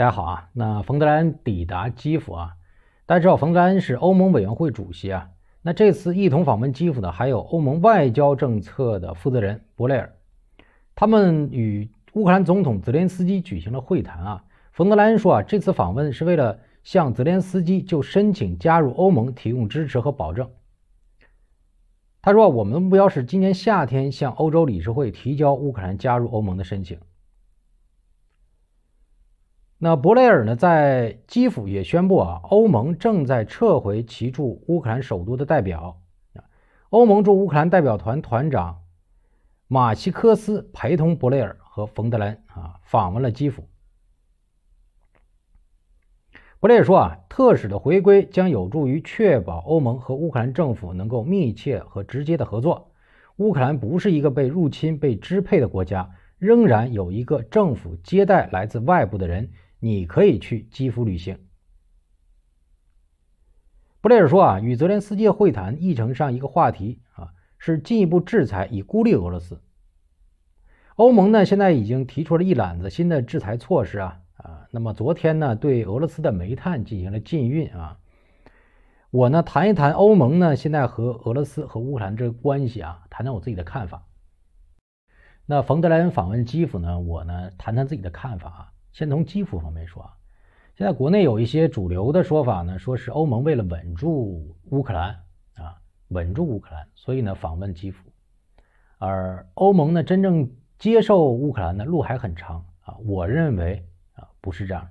大家好啊，那冯德莱恩抵达基辅啊，大家知道冯德莱恩是欧盟委员会主席啊。那这次一同访问基辅的还有欧盟外交政策的负责人博雷尔，他们与乌克兰总统泽连斯基举行了会谈啊。冯德莱恩说啊，这次访问是为了向泽连斯基就申请加入欧盟提供支持和保证。他说啊，我们的目标是今年夏天向欧洲理事会提交乌克兰加入欧盟的申请。那博雷尔呢，在基辅也宣布啊，欧盟正在撤回其驻乌克兰首都的代表欧盟驻乌克兰代表团团长马西科斯陪同博雷尔和冯德兰啊，访问了基辅。博雷尔说啊，特使的回归将有助于确保欧盟和乌克兰政府能够密切和直接的合作。乌克兰不是一个被入侵、被支配的国家，仍然有一个政府接待来自外部的人。你可以去基辅旅行。布雷尔说：“啊，与泽连斯基会谈议程上一个话题啊，是进一步制裁以孤立俄罗斯。欧盟呢，现在已经提出了一揽子新的制裁措施啊啊。那么昨天呢，对俄罗斯的煤炭进行了禁运啊。我呢，谈一谈欧盟呢，现在和俄罗斯和乌克兰这个关系啊，谈谈我自己的看法。那冯德莱恩访问基辅呢，我呢，谈谈自己的看法。”啊。先从基辅方面说啊，现在国内有一些主流的说法呢，说是欧盟为了稳住乌克兰啊，稳住乌克兰，所以呢访问基辅，而欧盟呢真正接受乌克兰的路还很长啊。我认为啊不是这样，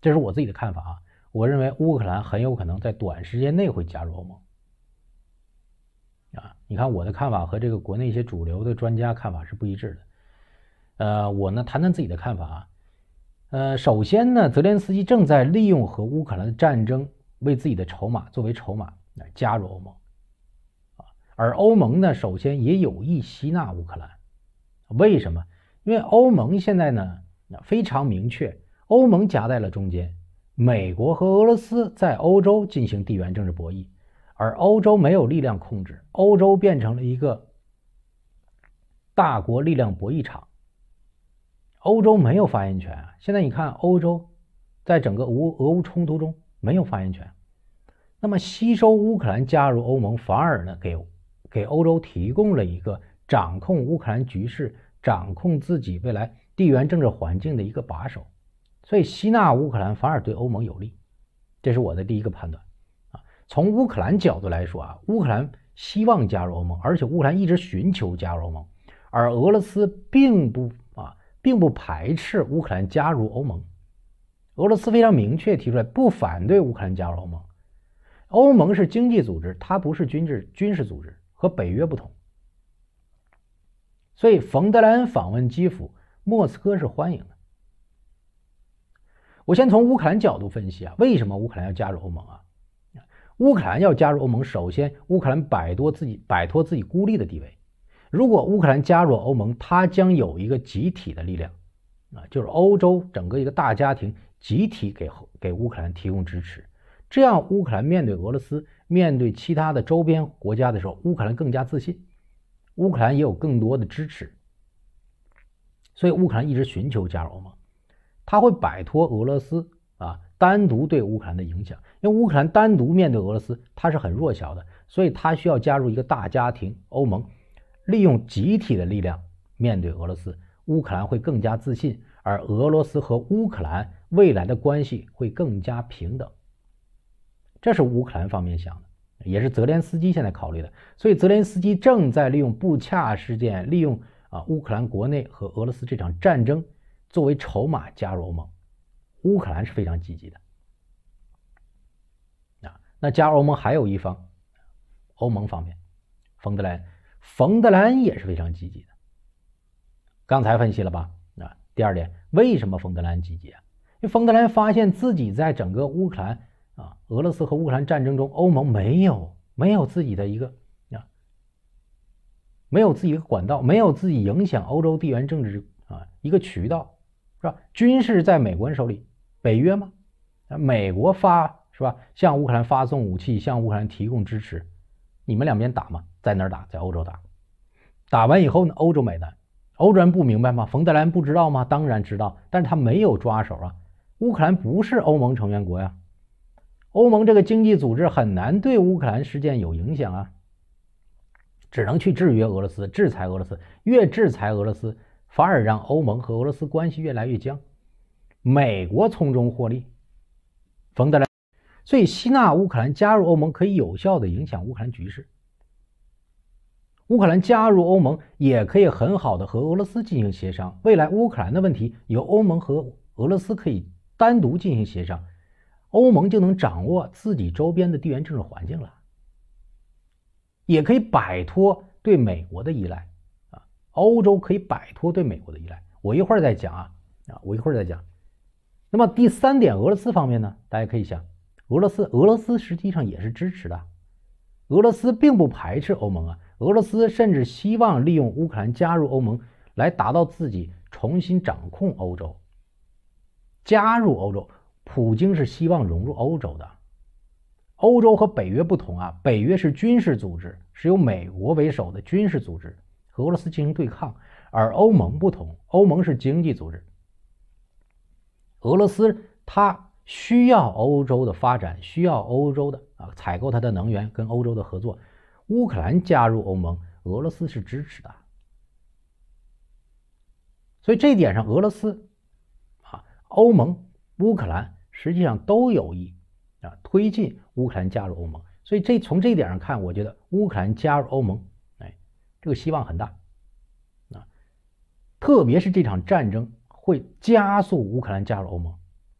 这是我自己的看法啊。我认为乌克兰很有可能在短时间内会加入欧盟。啊，你看我的看法和这个国内一些主流的专家看法是不一致的。呃，我呢谈谈自己的看法啊。呃，首先呢，泽连斯基正在利用和乌克兰的战争为自己的筹码，作为筹码来加入欧盟，啊，而欧盟呢，首先也有意吸纳乌克兰。为什么？因为欧盟现在呢，非常明确，欧盟夹在了中间，美国和俄罗斯在欧洲进行地缘政治博弈，而欧洲没有力量控制，欧洲变成了一个大国力量博弈场。欧洲没有发言权啊！现在你看，欧洲在整个乌俄乌冲突中没有发言权。那么，吸收乌克兰加入欧盟，反而呢给给欧洲提供了一个掌控乌克兰局势、掌控自己未来地缘政治环境的一个把手。所以，吸纳乌克兰反而对欧盟有利，这是我的第一个判断啊。从乌克兰角度来说啊，乌克兰希望加入欧盟，而且乌克兰一直寻求加入欧盟，而俄罗斯并不。并不排斥乌克兰加入欧盟，俄罗斯非常明确提出来不反对乌克兰加入欧盟。欧盟是经济组织，它不是军事军事组织，和北约不同。所以，冯德莱恩访问基辅，莫斯科是欢迎的。我先从乌克兰角度分析啊，为什么乌克兰要加入欧盟啊？乌克兰要加入欧盟，首先乌克兰摆脱自己摆脱自己孤立的地位。如果乌克兰加入欧盟，它将有一个集体的力量，啊，就是欧洲整个一个大家庭集体给给乌克兰提供支持，这样乌克兰面对俄罗斯、面对其他的周边国家的时候，乌克兰更加自信，乌克兰也有更多的支持，所以乌克兰一直寻求加入欧盟，它会摆脱俄罗斯啊单独对乌克兰的影响，因为乌克兰单独面对俄罗斯，它是很弱小的，所以它需要加入一个大家庭欧盟。利用集体的力量面对俄罗斯，乌克兰会更加自信，而俄罗斯和乌克兰未来的关系会更加平等。这是乌克兰方面想的，也是泽连斯基现在考虑的。所以泽连斯基正在利用布恰事件，利用啊乌克兰国内和俄罗斯这场战争作为筹码加入欧盟。乌克兰是非常积极的。啊，那加入欧盟还有一方，欧盟方面，冯德莱。冯德莱恩也是非常积极的。刚才分析了吧？啊，第二点，为什么冯德莱恩积极？啊？因为冯德莱恩发现自己在整个乌克兰啊，俄罗斯和乌克兰战争中，欧盟没有没有自己的一个啊，没有自己的管道，没有自己影响欧洲地缘政治啊一个渠道，是吧？军事在美国人手里，北约吗？啊，美国发是吧？向乌克兰发送武器，向乌克兰提供支持，你们两边打吗？在哪儿打？在欧洲打。打完以后呢？欧洲买单。欧洲人不明白吗？冯德莱不知道吗？当然知道，但是他没有抓手啊。乌克兰不是欧盟成员国呀，欧盟这个经济组织很难对乌克兰事件有影响啊。只能去制约俄罗斯，制裁俄罗斯。越制裁俄罗斯，反而让欧盟和俄罗斯关系越来越僵。美国从中获利。冯德莱，所以吸纳乌克兰加入欧盟，可以有效的影响乌克兰局势。乌克兰加入欧盟也可以很好的和俄罗斯进行协商，未来乌克兰的问题由欧盟和俄罗斯可以单独进行协商，欧盟就能掌握自己周边的地缘政治环境了，也可以摆脱对美国的依赖啊。欧洲可以摆脱对美国的依赖，我一会儿再讲啊啊，我一会儿再讲。那么第三点，俄罗斯方面呢？大家可以想，俄罗斯俄罗斯实际上也是支持的，俄罗斯并不排斥欧盟啊。俄罗斯甚至希望利用乌克兰加入欧盟来达到自己重新掌控欧洲。加入欧洲，普京是希望融入欧洲的。欧洲和北约不同啊，北约是军事组织，是由美国为首的军事组织，和俄罗斯进行对抗；而欧盟不同，欧盟是经济组织。俄罗斯它需要欧洲的发展，需要欧洲的啊，采购它的能源，跟欧洲的合作。乌克兰加入欧盟，俄罗斯是支持的，所以这一点上，俄罗斯、啊欧盟、乌克兰实际上都有意啊推进乌克兰加入欧盟。所以这从这一点上看，我觉得乌克兰加入欧盟，哎，这个希望很大啊。特别是这场战争会加速乌克兰加入欧盟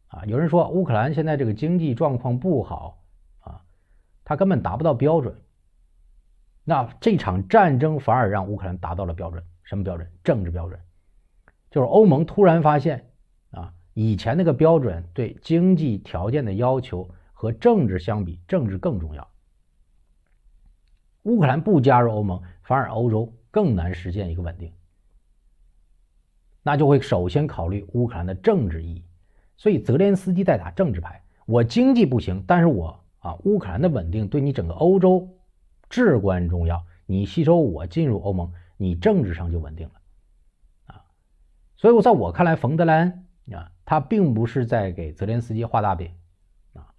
啊。有人说乌克兰现在这个经济状况不好啊，他根本达不到标准。那这场战争反而让乌克兰达到了标准，什么标准？政治标准，就是欧盟突然发现啊，以前那个标准对经济条件的要求和政治相比，政治更重要。乌克兰不加入欧盟，反而欧洲更难实现一个稳定。那就会首先考虑乌克兰的政治意义，所以泽连斯基在打政治牌。我经济不行，但是我啊，乌克兰的稳定对你整个欧洲。至关重要。你吸收我进入欧盟，你政治上就稳定了啊。所以，我在我看来，冯德莱恩啊，他并不是在给泽连斯基画大饼啊。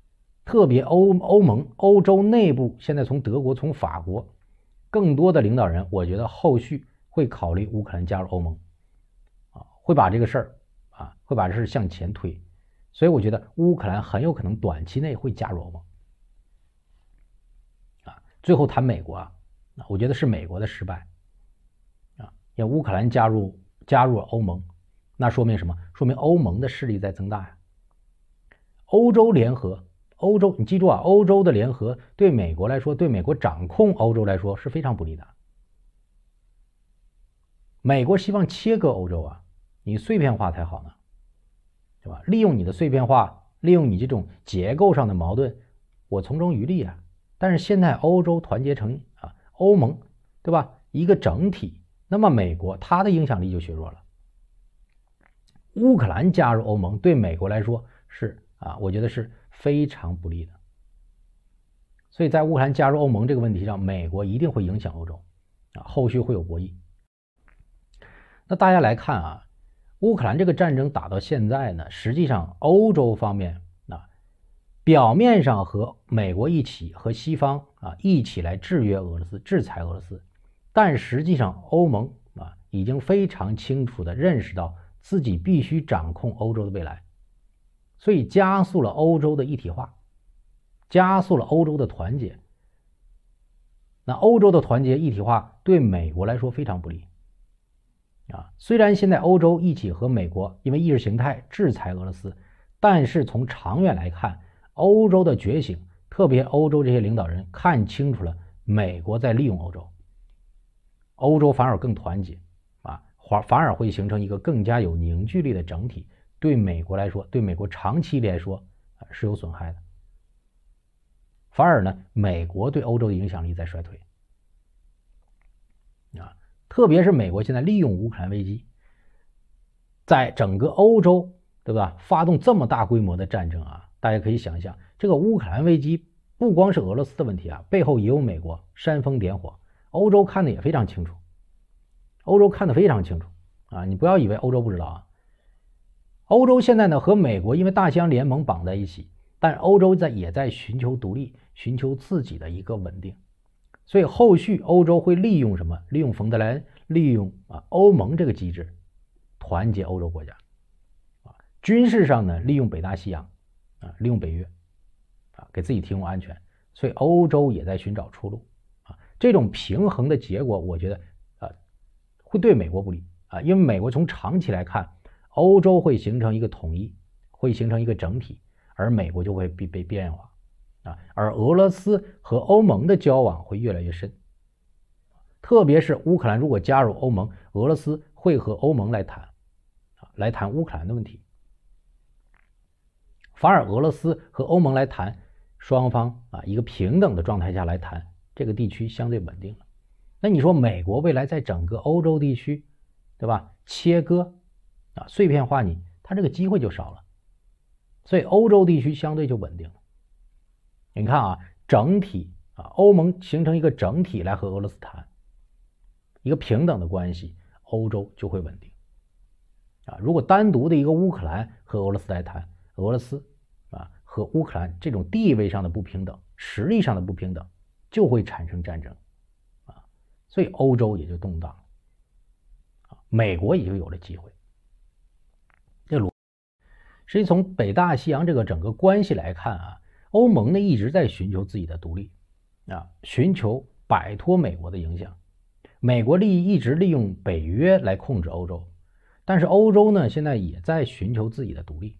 特别欧欧盟欧洲内部现在从德国从法国，更多的领导人，我觉得后续会考虑乌克兰加入欧盟啊，会把这个事儿啊，会把这事向前推。所以，我觉得乌克兰很有可能短期内会加入欧盟。最后谈美国啊，我觉得是美国的失败，啊，要乌克兰加入加入欧盟，那说明什么？说明欧盟的势力在增大呀。欧洲联合，欧洲，你记住啊，欧洲的联合对美国来说，对美国掌控欧洲来说是非常不利的。美国希望切割欧洲啊，你碎片化才好呢，对吧？利用你的碎片化，利用你这种结构上的矛盾，我从中渔利啊。但是现在欧洲团结成啊，欧盟，对吧？一个整体，那么美国它的影响力就削弱了。乌克兰加入欧盟对美国来说是啊，我觉得是非常不利的。所以在乌克兰加入欧盟这个问题上，美国一定会影响欧洲，啊，后续会有博弈。那大家来看啊，乌克兰这个战争打到现在呢，实际上欧洲方面。表面上和美国一起和西方啊一起来制约俄罗斯、制裁俄罗斯，但实际上欧盟啊已经非常清楚的认识到自己必须掌控欧洲的未来，所以加速了欧洲的一体化，加速了欧洲的团结。那欧洲的团结、一体化对美国来说非常不利。啊，虽然现在欧洲一起和美国因为意识形态制裁俄罗斯，但是从长远来看。欧洲的觉醒，特别欧洲这些领导人看清楚了，美国在利用欧洲，欧洲反而更团结，啊，反反而会形成一个更加有凝聚力的整体。对美国来说，对美国长期来说，是有损害的。反而呢，美国对欧洲的影响力在衰退，啊，特别是美国现在利用乌克兰危机，在整个欧洲，对吧？发动这么大规模的战争啊！大家可以想一想，这个乌克兰危机不光是俄罗斯的问题啊，背后也有美国煽风点火。欧洲看的也非常清楚，欧洲看的非常清楚啊！你不要以为欧洲不知道啊。欧洲现在呢和美国因为大西洋联盟绑在一起，但欧洲在也在寻求独立，寻求自己的一个稳定。所以后续欧洲会利用什么？利用冯德莱恩，利用啊欧盟这个机制，团结欧洲国家。啊，军事上呢利用北大西洋。啊，利用北约，啊，给自己提供安全，所以欧洲也在寻找出路，啊，这种平衡的结果，我觉得啊，会对美国不利啊，因为美国从长期来看，欧洲会形成一个统一，会形成一个整体，而美国就会被被边缘化，啊，而俄罗斯和欧盟的交往会越来越深，特别是乌克兰如果加入欧盟，俄罗斯会和欧盟来谈，啊，来谈乌克兰的问题。反而俄罗斯和欧盟来谈，双方啊一个平等的状态下来谈，这个地区相对稳定了。那你说美国未来在整个欧洲地区，对吧？切割啊碎片化，你它这个机会就少了。所以欧洲地区相对就稳定了。你看啊，整体啊，欧盟形成一个整体来和俄罗斯谈，一个平等的关系，欧洲就会稳定。啊，如果单独的一个乌克兰和俄罗斯来谈。俄罗斯啊和乌克兰这种地位上的不平等、实力上的不平等，就会产生战争，啊，所以欧洲也就动荡，美国也就有了机会。这逻，实际从北大西洋这个整个关系来看啊，欧盟呢一直在寻求自己的独立，啊，寻求摆脱美国的影响。美国利益一直利用北约来控制欧洲，但是欧洲呢现在也在寻求自己的独立。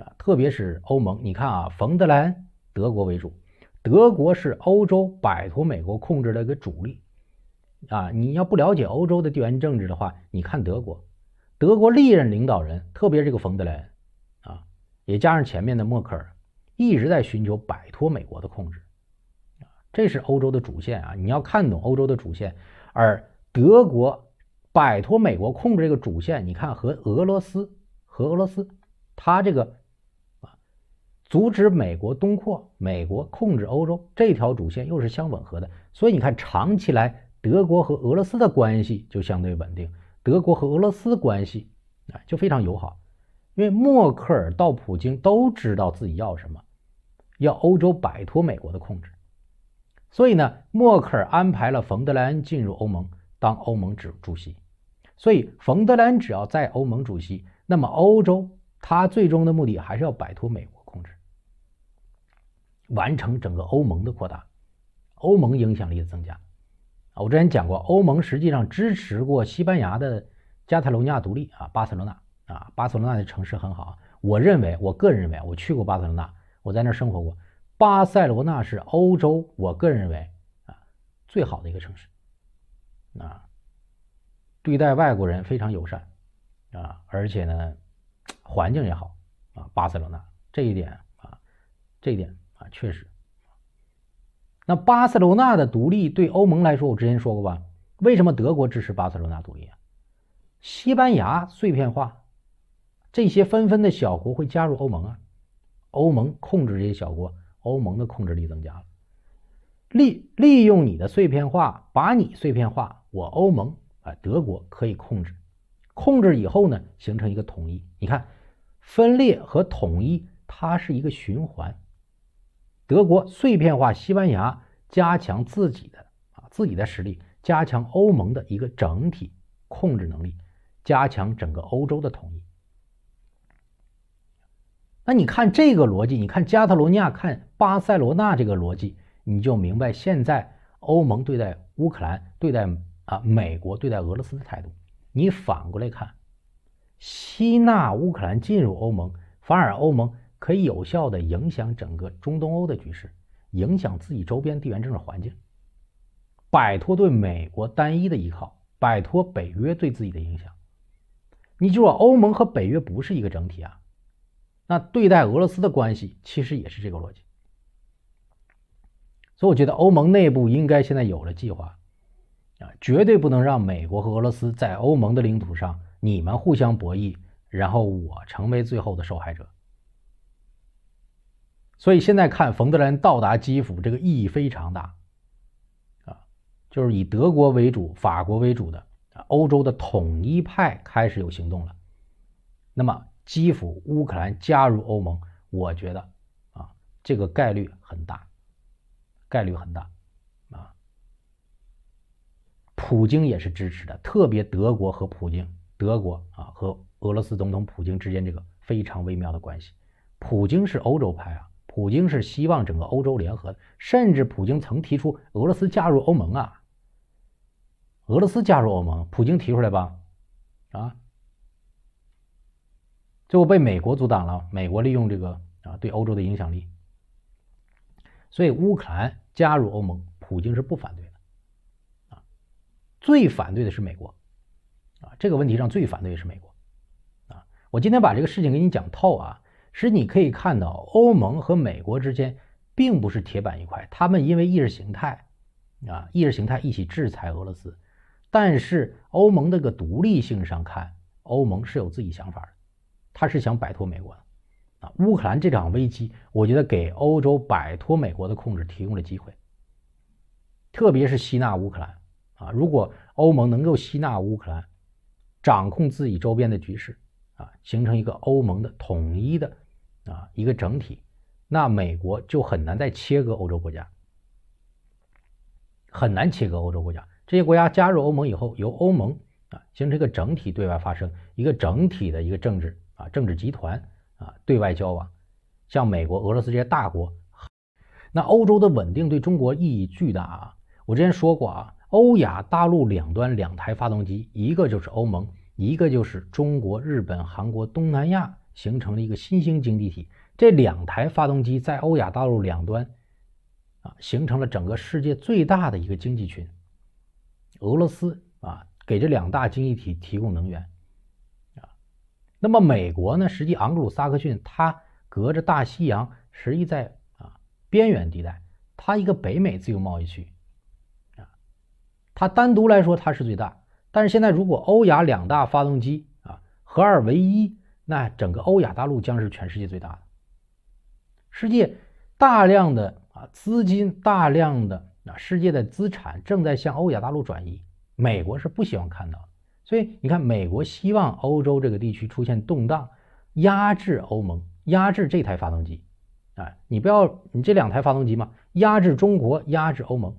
啊，特别是欧盟，你看啊，冯德莱恩，德国为主，德国是欧洲摆脱美国控制的一个主力。啊，你要不了解欧洲的地缘政治的话，你看德国，德国历任领导人，特别这个冯德莱恩，啊，也加上前面的默克尔，一直在寻求摆脱美国的控制，啊，这是欧洲的主线啊。你要看懂欧洲的主线，而德国摆脱美国控制这个主线，你看和俄罗斯，和俄罗斯，他这个。阻止美国东扩，美国控制欧洲这条主线又是相吻合的，所以你看，长期来德国和俄罗斯的关系就相对稳定，德国和俄罗斯关系啊就非常友好，因为默克尔到普京都知道自己要什么，要欧洲摆脱美国的控制，所以呢，默克尔安排了冯德莱恩进入欧盟当欧盟主席，所以冯德莱恩只要在欧盟主席，那么欧洲他最终的目的还是要摆脱美国。完成整个欧盟的扩大，欧盟影响力的增加，啊，我之前讲过，欧盟实际上支持过西班牙的加泰罗尼亚独立啊，巴塞罗那啊，巴塞罗那的城市很好，我认为，我个人认为，我去过巴塞罗那，我在那儿生活过，巴塞罗那是欧洲，我个人认为啊，最好的一个城市，啊，对待外国人非常友善啊，而且呢，环境也好啊，巴塞罗那这一点啊，这一点。啊，确实。那巴塞罗那的独立对欧盟来说，我之前说过吧？为什么德国支持巴塞罗那独立？啊？西班牙碎片化，这些纷纷的小国会加入欧盟啊？欧盟控制这些小国，欧盟的控制力增加了，利利用你的碎片化，把你碎片化，我欧盟啊，德国可以控制，控制以后呢，形成一个统一。你看，分裂和统一，它是一个循环。德国碎片化，西班牙加强自己的啊自己的实力，加强欧盟的一个整体控制能力，加强整个欧洲的统一。那你看这个逻辑，你看加泰罗尼亚，看巴塞罗那这个逻辑，你就明白现在欧盟对待乌克兰、对待啊美国、对待俄罗斯的态度。你反过来看，吸纳乌克兰进入欧盟，反而欧盟。可以有效的影响整个中东欧的局势，影响自己周边地缘政治环境，摆脱对美国单一的依靠，摆脱北约对自己的影响。你就说欧盟和北约不是一个整体啊？那对待俄罗斯的关系其实也是这个逻辑。所以我觉得欧盟内部应该现在有了计划啊，绝对不能让美国和俄罗斯在欧盟的领土上你们互相博弈，然后我成为最后的受害者。所以现在看冯德莱恩到达基辅这个意义非常大，啊，就是以德国为主、法国为主的欧洲的统一派开始有行动了。那么基辅乌克兰加入欧盟，我觉得啊，这个概率很大，概率很大，啊，普京也是支持的，特别德国和普京，德国啊和俄罗斯总统普京之间这个非常微妙的关系，普京是欧洲派啊。普京是希望整个欧洲联合的，甚至普京曾提出俄罗斯加入欧盟啊。俄罗斯加入欧盟，普京提出来吧，啊，最后被美国阻挡了。美国利用这个啊对欧洲的影响力，所以乌克兰加入欧盟，普京是不反对的，啊，最反对的是美国，啊，这个问题上最反对的是美国，啊，我今天把这个事情给你讲透啊。其实你可以看到，欧盟和美国之间并不是铁板一块，他们因为意识形态，啊，意识形态一起制裁俄罗斯。但是欧盟那个独立性上看，欧盟是有自己想法的，他是想摆脱美国的。啊，乌克兰这场危机，我觉得给欧洲摆脱美国的控制提供了机会，特别是吸纳乌克兰。啊，如果欧盟能够吸纳乌克兰，掌控自己周边的局势，啊，形成一个欧盟的统一的。啊，一个整体，那美国就很难再切割欧洲国家，很难切割欧洲国家。这些国家加入欧盟以后，由欧盟啊形成一个整体对外发生一个整体的一个政治啊政治集团啊对外交往，像美国、俄罗斯这些大国。那欧洲的稳定对中国意义巨大啊！我之前说过啊，欧亚大陆两端两台发动机，一个就是欧盟，一个就是中国、日本、韩国、东南亚。形成了一个新兴经济体，这两台发动机在欧亚大陆两端，啊，形成了整个世界最大的一个经济群。俄罗斯啊，给这两大经济体提供能源，啊，那么美国呢？实际，昂格鲁萨克逊，它隔着大西洋，实际在啊边缘地带，它一个北美自由贸易区，啊，它单独来说它是最大，但是现在如果欧亚两大发动机啊合二为一。那整个欧亚大陆将是全世界最大的世界，大量的啊资金，大量的啊世界的资产正在向欧亚大陆转移，美国是不希望看到的。所以你看，美国希望欧洲这个地区出现动荡，压制欧盟，压制这台发动机。啊，你不要你这两台发动机嘛，压制中国，压制欧盟，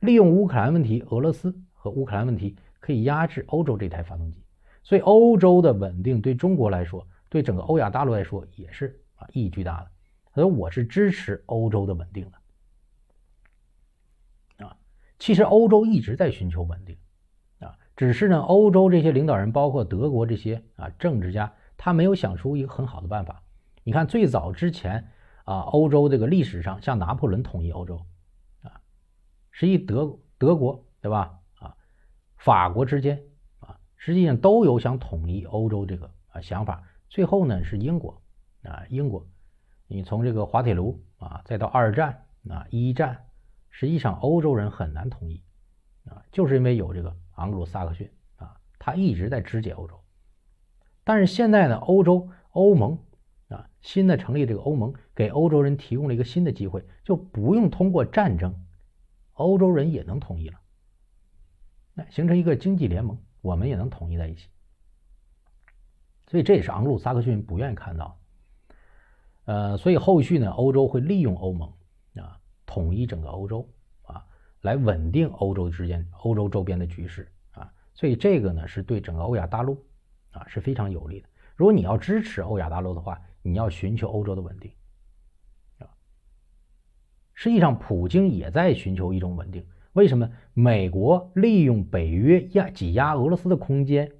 利用乌克兰问题，俄罗斯和乌克兰问题可以压制欧洲这台发动机。所以欧洲的稳定对中国来说，对整个欧亚大陆来说也是啊意义巨大的。所以我是支持欧洲的稳定的，啊，其实欧洲一直在寻求稳定，啊，只是呢，欧洲这些领导人，包括德国这些啊政治家，他没有想出一个很好的办法。你看最早之前啊，欧洲这个历史上像拿破仑统一欧洲，啊，是一德德国对吧？啊，法国之间。实际上都有想统一欧洲这个啊想法。最后呢是英国，啊英国，你从这个滑铁卢啊，再到二战啊一战，实际上欧洲人很难统一，啊就是因为有这个昂格鲁萨克逊啊，他一直在肢解欧洲。但是现在呢，欧洲欧盟啊新的成立这个欧盟，给欧洲人提供了一个新的机会，就不用通过战争，欧洲人也能统一了，那形成一个经济联盟。我们也能统一在一起，所以这也是昂鲁萨克逊不愿意看到。呃，所以后续呢，欧洲会利用欧盟啊，统一整个欧洲啊，来稳定欧洲之间、欧洲周边的局势啊。所以这个呢，是对整个欧亚大陆啊是非常有利的。如果你要支持欧亚大陆的话，你要寻求欧洲的稳定啊。实际上，普京也在寻求一种稳定。为什么美国利用北约压挤压俄罗斯的空间？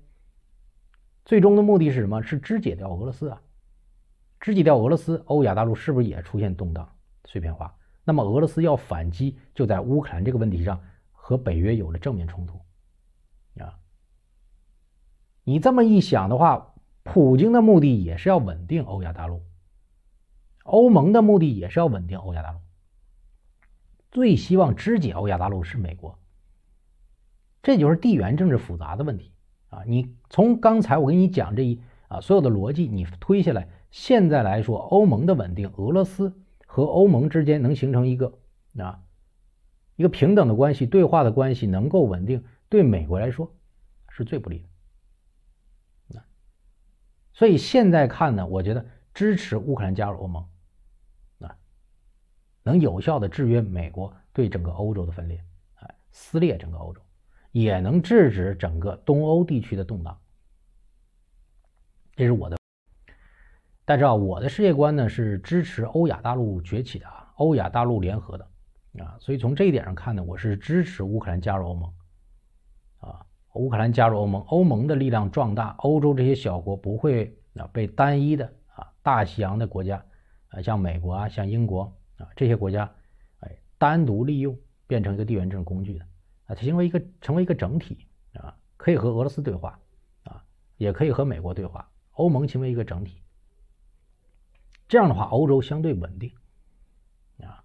最终的目的是什么？是肢解掉俄罗斯啊！肢解掉俄罗斯，欧亚大陆是不是也出现动荡、碎片化？那么俄罗斯要反击，就在乌克兰这个问题上和北约有了正面冲突啊！你这么一想的话，普京的目的也是要稳定欧亚大陆，欧盟的目的也是要稳定欧亚大陆。最希望肢解欧亚大陆是美国，这就是地缘政治复杂的问题啊！你从刚才我跟你讲这一啊所有的逻辑，你推下来，现在来说欧盟的稳定，俄罗斯和欧盟之间能形成一个啊一个平等的关系、对话的关系，能够稳定，对美国来说是最不利的。所以现在看呢，我觉得支持乌克兰加入欧盟。能有效的制约美国对整个欧洲的分裂，哎，撕裂整个欧洲，也能制止整个东欧地区的动荡。这是我的。大家知道我的世界观呢是支持欧亚大陆崛起的啊，欧亚大陆联合的啊，所以从这一点上看呢，我是支持乌克兰加入欧盟啊，乌克兰加入欧盟，欧盟的力量壮大，欧洲这些小国不会啊被单一的啊大西洋的国家啊，像美国啊，像英国。啊，这些国家，哎，单独利用变成一个地缘政治工具的，啊，它成为一个成为一个整体，啊，可以和俄罗斯对话，啊，也可以和美国对话，欧盟成为一个整体，这样的话，欧洲相对稳定，啊，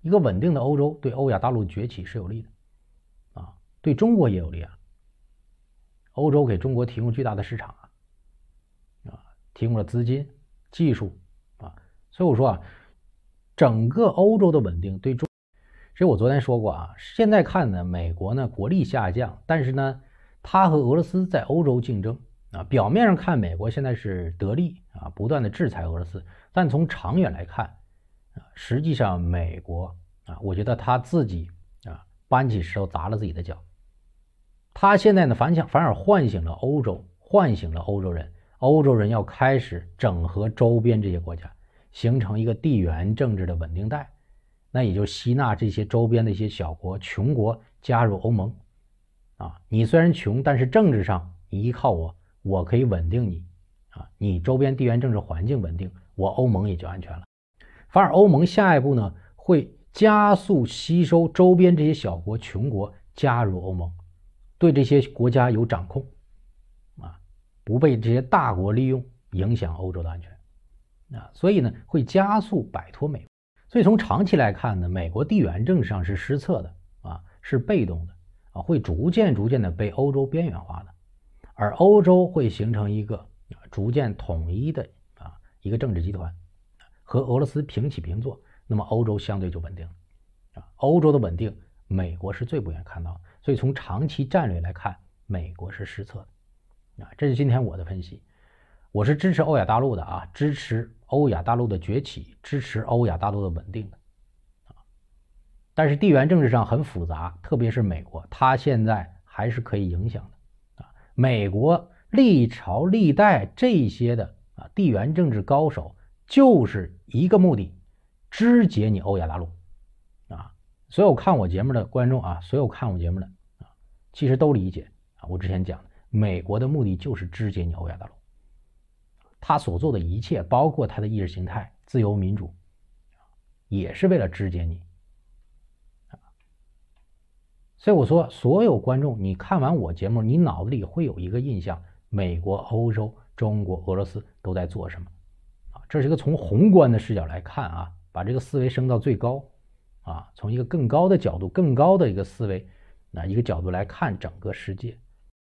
一个稳定的欧洲对欧亚大陆崛起是有利的，啊，对中国也有利啊，欧洲给中国提供巨大的市场，啊，啊，提供了资金、技术，啊，所以我说啊。整个欧洲的稳定对中，其实我昨天说过啊，现在看呢，美国呢国力下降，但是呢，它和俄罗斯在欧洲竞争啊。表面上看，美国现在是得利啊，不断的制裁俄罗斯，但从长远来看啊，实际上美国啊，我觉得他自己啊，搬起石头砸了自己的脚。他现在呢，反想反而唤醒了欧洲，唤醒了欧洲人，欧洲人要开始整合周边这些国家。形成一个地缘政治的稳定带，那也就吸纳这些周边的一些小国、穷国加入欧盟。啊，你虽然穷，但是政治上你依靠我，我可以稳定你。啊，你周边地缘政治环境稳定，我欧盟也就安全了。反而欧盟下一步呢，会加速吸收周边这些小国、穷国加入欧盟，对这些国家有掌控，啊，不被这些大国利用，影响欧洲的安全。啊，所以呢会加速摆脱美国，所以从长期来看呢，美国地缘政治上是失策的啊，是被动的啊，会逐渐逐渐的被欧洲边缘化的，而欧洲会形成一个啊、逐渐统一的啊一个政治集团，和俄罗斯平起平坐，那么欧洲相对就稳定啊，欧洲的稳定，美国是最不愿意看到的，所以从长期战略来看，美国是失策的啊，这是今天我的分析。我是支持欧亚大陆的啊，支持欧亚大陆的崛起，支持欧亚大陆的稳定的啊。但是地缘政治上很复杂，特别是美国，它现在还是可以影响的啊。美国历朝历代这些的啊地缘政治高手，就是一个目的，肢解你欧亚大陆啊。所有看我节目的观众啊，所有看我节目的啊，其实都理解啊，我之前讲的，美国的目的就是肢解你欧亚大陆。他所做的一切，包括他的意识形态自由民主，也是为了肢解你。所以我说，所有观众，你看完我节目，你脑子里会有一个印象：美国、欧洲、中国、俄罗斯都在做什么？啊，这是一个从宏观的视角来看啊，把这个思维升到最高啊，从一个更高的角度、更高的一个思维那一个角度来看整个世界。